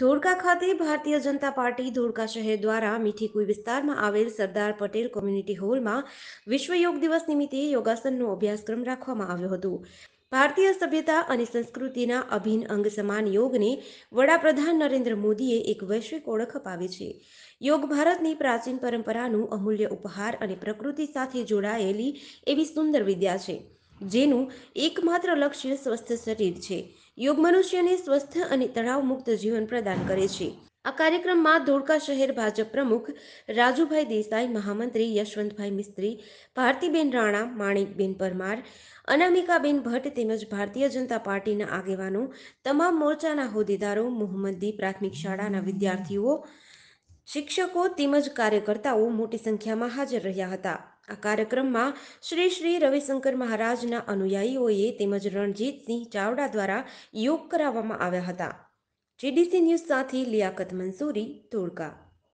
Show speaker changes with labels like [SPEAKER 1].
[SPEAKER 1] ધોળકા ખાતે ભારતીય જનતા પાર્ટી ધોળકા શહેર દ્વારા મીઠીકુઈ વિસ્તારમાં આવેલ સરદાર પટેલ કોમ્યુનિટી હોલમાં વિશ્વ યોગ દિવસ નિમિત્તે યોગાસનનો અભ્યાસક્રમ રાખવામાં આવ્યો હતો ભારતીય સભ્યતા અને સંસ્કૃતિના અભિન્ન અંગ સમાન યોગને વડાપ્રધાન નરેન્દ્ર મોદીએ એક વૈશ્વિક ઓળખ અપાવી છે યોગ ભારતની પ્રાચીન પરંપરાનું અમૂલ્ય ઉપહાર અને પ્રકૃતિ સાથે જોડાયેલી એવી સુંદર વિદ્યા છે જેનું એકમાત્ર લક્ષ્ય સ્વસ્થ શરીર છે યોગ મનુષ્યને સ્વસ્થ અને તણાવ મુક્ત જીવન પ્રદાન કરે છે આ કાર્યક્રમમાં ધોળકા શહેર ભાજપ પ્રમુખ રાજુભાઈ દેસાઈ મહામંત્રી યશવંતભાઈ મિસ્ત્રી ભારતીબેન રાણા માણેકબેન પરમાર અનામિકાબેન ભટ્ટ તેમજ ભારતીય જનતા પાર્ટીના આગેવાનો તમામ મોરચાના હોદ્દેદારો મોહમ્મદી પ્રાથમિક શાળાના વિદ્યાર્થીઓ શિક્ષકો તેમજ કાર્યકર્તાઓ મોટી સંખ્યામાં હાજર રહ્યા હતા આ કાર્યક્રમમાં શ્રી શ્રી રવિશંકર મહારાજના અનુયાયીઓએ તેમજ રણજીતસિંહ ચાવડા દ્વારા યોગ કરાવવામાં આવ્યા હતા જીડીસી ન્યૂઝ સાથે લિયાકત મંસૂરી ધોળકા